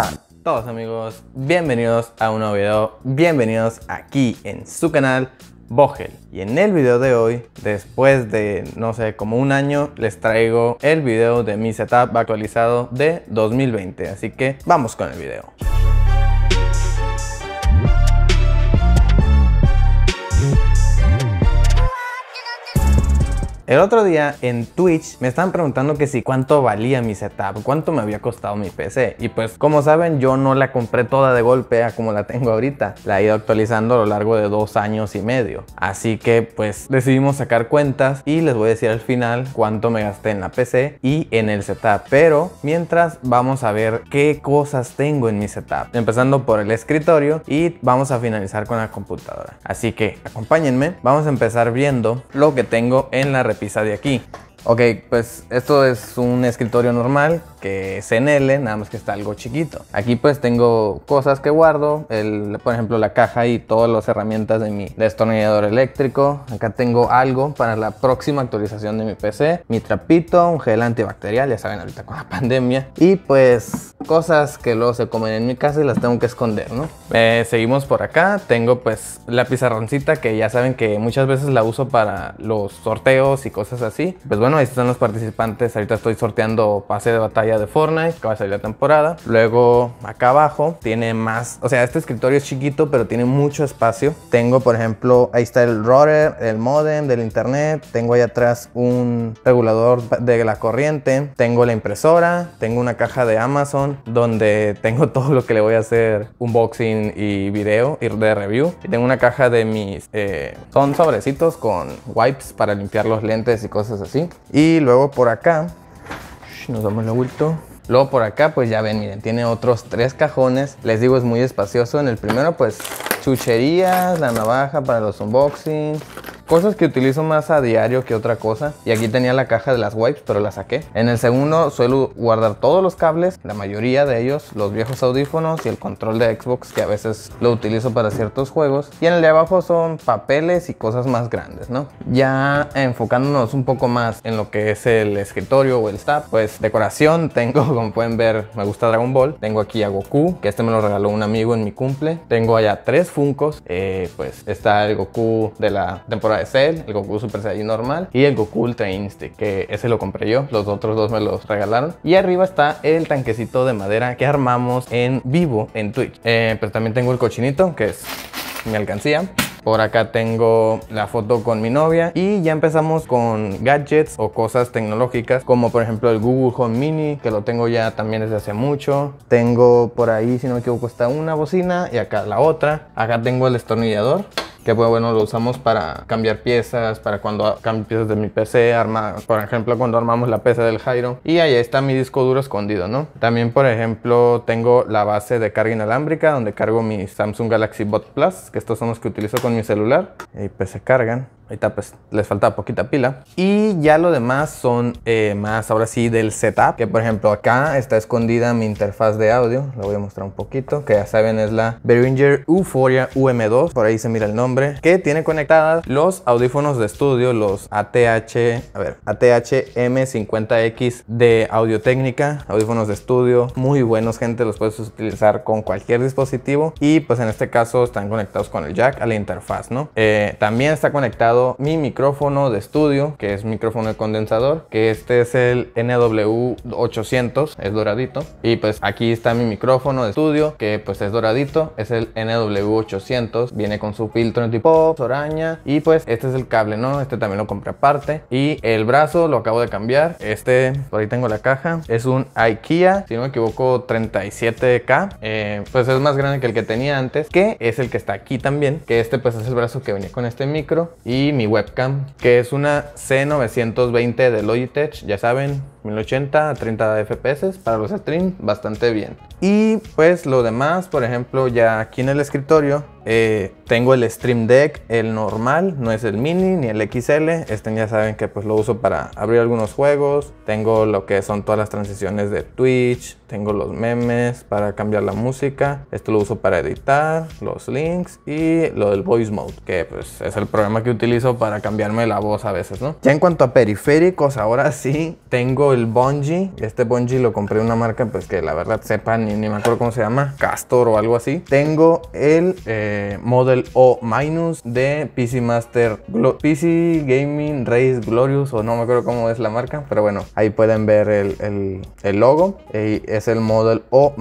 Hola todos amigos, bienvenidos a un nuevo video, bienvenidos aquí en su canal Bogel. Y en el video de hoy, después de no sé, como un año, les traigo el video de mi setup actualizado de 2020. Así que vamos con el video. El otro día en Twitch me estaban preguntando que si cuánto valía mi setup, cuánto me había costado mi PC. Y pues como saben yo no la compré toda de golpe como la tengo ahorita. La he ido actualizando a lo largo de dos años y medio. Así que pues decidimos sacar cuentas y les voy a decir al final cuánto me gasté en la PC y en el setup. Pero mientras vamos a ver qué cosas tengo en mi setup. Empezando por el escritorio y vamos a finalizar con la computadora. Así que acompáñenme. Vamos a empezar viendo lo que tengo en la red pizza de aquí. Ok, pues esto es un escritorio normal que es en L, nada más que está algo chiquito. Aquí pues tengo cosas que guardo, por ejemplo la caja y todas las herramientas de mi destornillador eléctrico. Acá tengo algo para la próxima actualización de mi PC, mi trapito, un gel antibacterial, ya saben ahorita con la pandemia. Y pues cosas que luego se comen en mi casa y las tengo que esconder, ¿no? Eh, seguimos por acá, tengo pues la pizarroncita que ya saben que muchas veces la uso para los sorteos y cosas así. Pues bueno, ahí están los participantes. Ahorita estoy sorteando pase de batalla de Fortnite, que va a salir la temporada. Luego, acá abajo, tiene más. O sea, este escritorio es chiquito, pero tiene mucho espacio. Tengo, por ejemplo, ahí está el router, el modem del internet. Tengo ahí atrás un regulador de la corriente. Tengo la impresora. Tengo una caja de Amazon donde tengo todo lo que le voy a hacer unboxing y video y de review. Y tengo una caja de mis. Eh, son sobrecitos con wipes para limpiar los lentes y cosas así. Y luego por acá, nos damos la vuelta. Luego por acá, pues ya ven, miren, tiene otros tres cajones. Les digo, es muy espacioso. En el primero, pues chucherías, la navaja para los unboxings, Cosas que utilizo más a diario que otra cosa. Y aquí tenía la caja de las wipes, pero la saqué. En el segundo suelo guardar todos los cables, la mayoría de ellos, los viejos audífonos y el control de Xbox, que a veces lo utilizo para ciertos juegos. Y en el de abajo son papeles y cosas más grandes, ¿no? Ya enfocándonos un poco más en lo que es el escritorio o el staff, pues decoración tengo, como pueden ver, me gusta Dragon Ball. Tengo aquí a Goku, que este me lo regaló un amigo en mi cumple. Tengo allá tres Funkos. Eh, pues está el Goku de la temporada el Goku Super Saiyan normal y el Goku Ultra Instinct, que ese lo compré yo, los otros dos me los regalaron. Y arriba está el tanquecito de madera que armamos en vivo en Twitch. Eh, pero también tengo el cochinito, que es mi alcancía. Por acá tengo la foto con mi novia y ya empezamos con gadgets o cosas tecnológicas como por ejemplo el Google Home Mini que lo tengo ya también desde hace mucho. Tengo por ahí si no me equivoco está una bocina y acá la otra. Acá tengo el estornillador que bueno, lo usamos para cambiar piezas, para cuando cambio piezas de mi PC, arma, por ejemplo, cuando armamos la PC del Jairo. Y ahí está mi disco duro escondido, ¿no? También, por ejemplo, tengo la base de carga inalámbrica donde cargo mi Samsung Galaxy Bot Plus, que estos son los que utilizo con mi celular. Y pues se cargan. Ahorita pues les falta poquita pila. Y ya lo demás son eh, más ahora sí del setup. Que por ejemplo acá está escondida mi interfaz de audio. La voy a mostrar un poquito. Que ya saben es la Behringer Euphoria UM2. Por ahí se mira el nombre. Que tiene conectadas los audífonos de estudio. Los ATH, a ver, ATH M50X de audio técnica. Audífonos de estudio. Muy buenos gente. Los puedes utilizar con cualquier dispositivo. Y pues en este caso están conectados con el jack a la interfaz, ¿no? Eh, también está conectado mi micrófono de estudio, que es micrófono de condensador, que este es el NW800, es doradito. Y pues aquí está mi micrófono de estudio, que pues es doradito, es el NW800, viene con su filtro tipo pop, y pues este es el cable, ¿no? Este también lo compré aparte. Y el brazo lo acabo de cambiar, este, por ahí tengo la caja, es un IKEA, si no me equivoco 37K, eh, pues es más grande que el que tenía antes, que es el que está aquí también, que este pues es el brazo que venía con este micro y mi webcam, que es una C920 de Logitech, ya saben, 1080 a 30 FPS para los Stream, bastante bien. Y pues lo demás, por ejemplo, ya aquí en el escritorio eh, tengo el Stream Deck, el normal, no es el mini ni el XL. Este ya saben que pues lo uso para abrir algunos juegos. Tengo lo que son todas las transiciones de Twitch, tengo los memes para cambiar la música. Esto lo uso para editar, los links y lo del voice mode, que pues es el programa que utilizo para cambiarme la voz a veces, ¿no? Ya en cuanto a periféricos, ahora sí tengo el el Este bungee lo compré de una marca, pues que la verdad sepan, ni, me acuerdo cómo se llama, Castor o algo así. Tengo el eh, Model O Minus de PC Master, PC Gaming Race Glorious, o no me acuerdo cómo es la marca, pero bueno, ahí pueden ver el, logo. es el Model O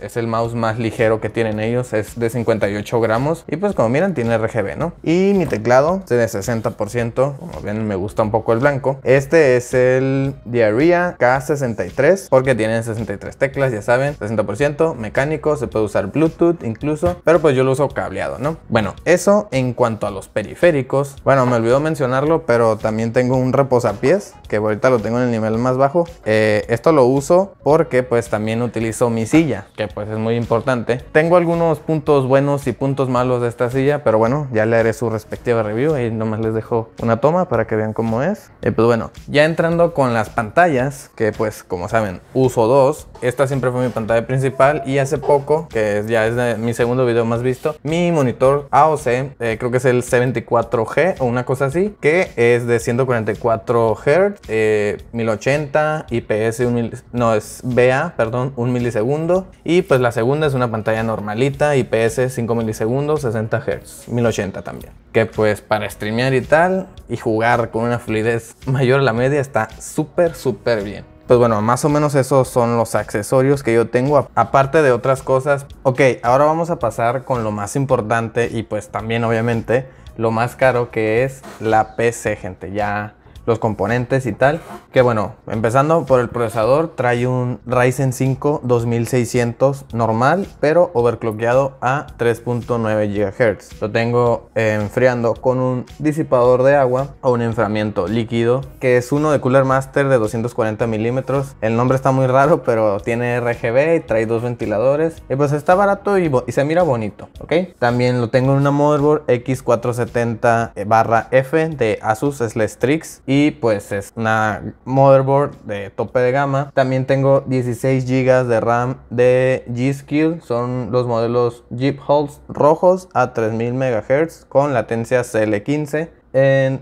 Es el mouse más ligero que tienen ellos, es de 58 gramos. Y pues como miran, tiene RGB, ¿no? Y mi teclado, tiene de 60%, como ven, me gusta un poco el blanco. Este es el Diarrhea K63 porque tienen 63 teclas, ya saben, 60% mecánico, se puede usar Bluetooth incluso, pero pues yo lo uso cableado, ¿no? Bueno, eso en cuanto a los periféricos. Bueno, me olvidó mencionarlo, pero también tengo un reposapiés que ahorita lo tengo en el nivel más bajo. Eh, esto lo uso porque pues también utilizo mi silla, que pues es muy importante. Tengo algunos puntos buenos y puntos malos de esta silla, pero bueno, ya le haré su respectiva review. Ahí nomás les dejo una toma para que vean cómo es. Y eh, pues bueno, ya entrando con las pantallas que pues como saben, uso dos. Esta siempre fue mi pantalla principal y hace poco, que ya es mi segundo video más visto, mi monitor AOC, eh, creo que es el C24G o una cosa así, que es de 144 Hz, 1080, eh, IPS, un no es BA, perdón, un milisegundo. Y pues la segunda es una pantalla normalita, IPS 5 milisegundos, 60 Hz, 1080 también que pues para streamear y tal y jugar con una fluidez mayor a la media está súper súper bien. Pues bueno, más o menos esos son los accesorios que yo tengo, aparte de otras cosas. Ok, ahora vamos a pasar con lo más importante y pues también obviamente lo más caro que es la PC, gente. Ya los componentes y tal. Que bueno, empezando por el procesador, trae un Ryzen 5 2600 normal, pero overclockeado a 3.9 GHz. Lo tengo eh, enfriando con un disipador de agua o un enfriamiento líquido, que es uno de Cooler Master de 240 milímetros. El nombre está muy raro, pero tiene RGB y trae dos ventiladores. Y pues está barato y, se mira bonito, ¿ok? También lo tengo en una motherboard X470-F de Asus Strix y pues es una motherboard de tope de gama. También tengo 16 GB de RAM de G-Skill, son los modelos Jeep Hulse rojos a 3000 MHz con latencia CL15.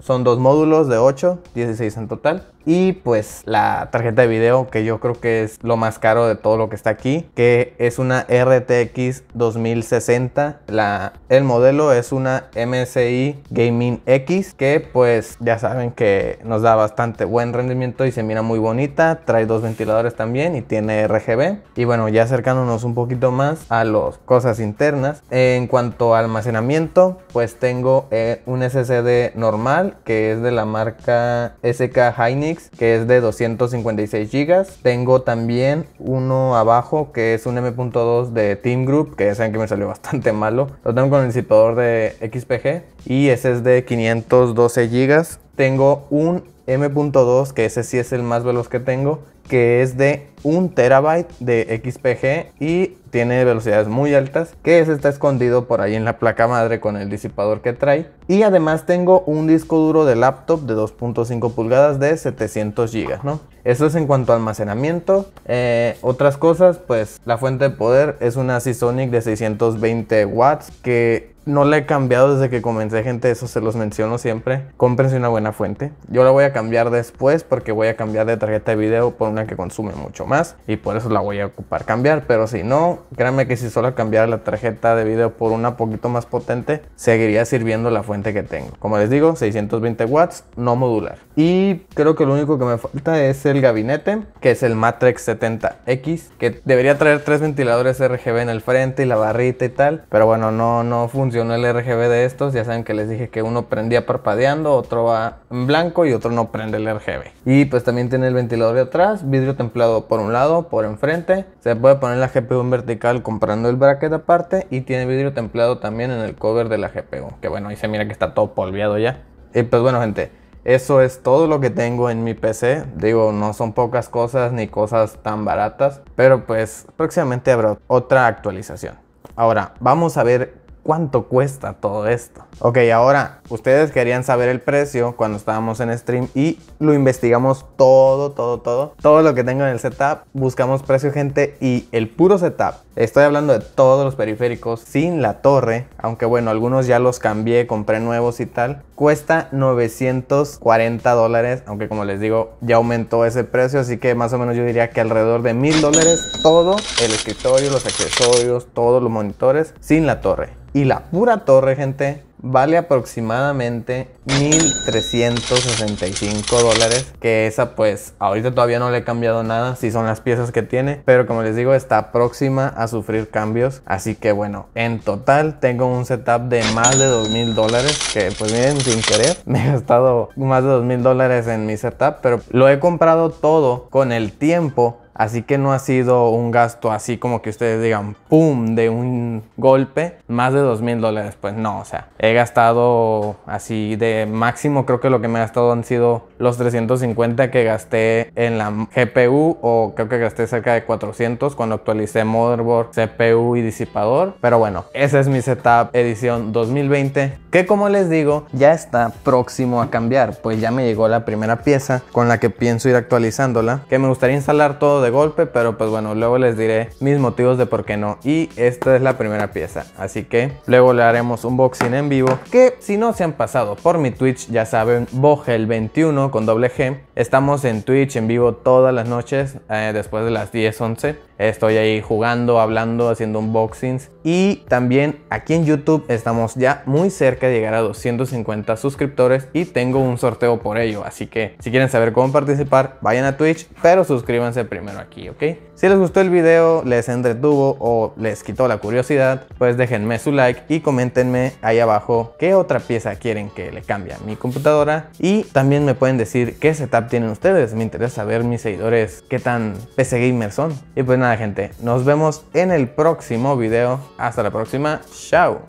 son dos módulos de 8, 16 en total y pues la tarjeta de video que yo creo que es lo más caro de todo lo que está aquí que es una RTX 2060 la, el modelo es una MSI Gaming X que pues ya saben que nos da bastante buen rendimiento y se mira muy bonita trae dos ventiladores también y tiene RGB y bueno ya acercándonos un poquito más a las cosas internas en cuanto a almacenamiento pues tengo eh, un SSD normal que es de la marca SK Hynix que es de 256 GB. Tengo también uno abajo, que es un M.2 de Team Group, que ya saben que me salió bastante malo. Lo tengo con el disipador de XPG y ese es de 512 GB. Tengo un M.2, que ese sí es el más veloz que tengo, que es de un terabyte de XPG y tiene velocidades muy altas, que ese está escondido por ahí en la placa madre con el disipador que trae. Y además tengo un disco duro de laptop de 2.5 pulgadas de 700 gigas ¿no? Eso es en cuanto a almacenamiento. Eh, otras cosas, pues la fuente de poder es una Seasonic de 620 watts que no la he cambiado desde que comencé, gente, eso se los menciono siempre. Cómprense una buena fuente. Yo la voy a cambiar después porque voy a cambiar de tarjeta de video por una que consume mucho más y por eso la voy a ocupar cambiar. Pero si no, créanme que si solo cambiara la tarjeta de video por una poquito más potente, seguiría sirviendo la fuente que tengo. Como les digo, 620 watts, no modular. Y creo que lo único que me falta es el gabinete, que es el Matrix 70X, que debería traer tres ventiladores RGB en el frente y la barrita y tal. Pero bueno, no, no funcionó el RGB de estos. Ya saben que les dije que uno prendía parpadeando, otro va en blanco y otro no prende el RGB. Y pues también tiene el ventilador de atrás, vidrio templado por un lado, por enfrente. Se puede poner la GPU en vertical comprando el bracket aparte y tiene vidrio templado también en el cover de la GPU. Que bueno, y se mira que está todo polviado ya. Y pues bueno, gente, eso es todo lo que tengo en mi PC. Digo, no son pocas cosas ni cosas tan baratas, pero pues próximamente habrá otra actualización. Ahora, vamos a ver ¿Cuánto cuesta todo esto? Ok, ahora, ustedes querían saber el precio cuando estábamos en stream y lo investigamos todo, todo, todo. Todo lo que tengo en el setup, buscamos precio, gente, y el puro setup. Estoy hablando de todos los periféricos sin la torre, aunque bueno, algunos ya los cambié, compré nuevos y tal. Cuesta 940 dólares, aunque como les digo, ya aumentó ese precio, así que más o menos yo diría que alrededor de mil dólares todo el escritorio, los accesorios, todos los monitores sin la torre. Y la pura torre, gente, vale aproximadamente 1.365 dólares. Que esa pues ahorita todavía no le he cambiado nada, si son las piezas que tiene. Pero como les digo, está próxima a sufrir cambios. Así que bueno, en total tengo un setup de más de 2.000 dólares. Que pues miren, sin querer, me he gastado más de 2.000 dólares en mi setup. Pero lo he comprado todo con el tiempo Así que no ha sido un gasto así como que ustedes digan, ¡pum!, de un golpe, más de dos mil dólares. Pues no, o sea, he gastado así de máximo, creo que lo que me ha gastado han sido los 350 que gasté en la GPU o creo que gasté cerca de 400 cuando actualicé motherboard, CPU y disipador. Pero bueno, ese es mi setup edición 2020 que como les digo ya está próximo a cambiar, pues ya me llegó la primera pieza con la que pienso ir actualizándola, que me gustaría instalar todo de golpe, pero pues bueno, luego les diré mis motivos de por qué no. Y esta es la primera pieza, así que luego le haremos un boxing en vivo. Que si no se han pasado por mi Twitch, ya saben, el 21 con doble G. Estamos en Twitch en vivo todas las noches eh, después de las 10, 11. Estoy ahí jugando, hablando, haciendo unboxings. Y también aquí en YouTube estamos ya muy cerca de llegar a 250 suscriptores y tengo un sorteo por ello. Así que si quieren saber cómo participar, vayan a Twitch, pero suscríbanse primero aquí, ¿ok? Si les gustó el video, les entretuvo o les quitó la curiosidad, pues déjenme su like y coméntenme ahí abajo qué otra pieza quieren que le cambie a mi computadora. Y también me pueden decir qué setup tienen ustedes. Me interesa saber mis seguidores qué tan PC gamer son. Y pues nada gente, nos vemos en el próximo video. Hasta la próxima, chao.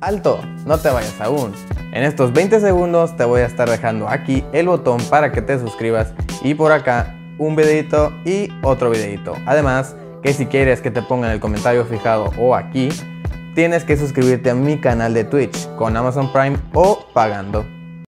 ¡Alto! No te vayas aún. En estos 20 segundos te voy a estar dejando aquí el botón para que te suscribas y por acá un videito y otro videito. Además, que si quieres que te ponga en el comentario fijado o aquí, tienes que suscribirte a mi canal de Twitch con Amazon Prime o pagando.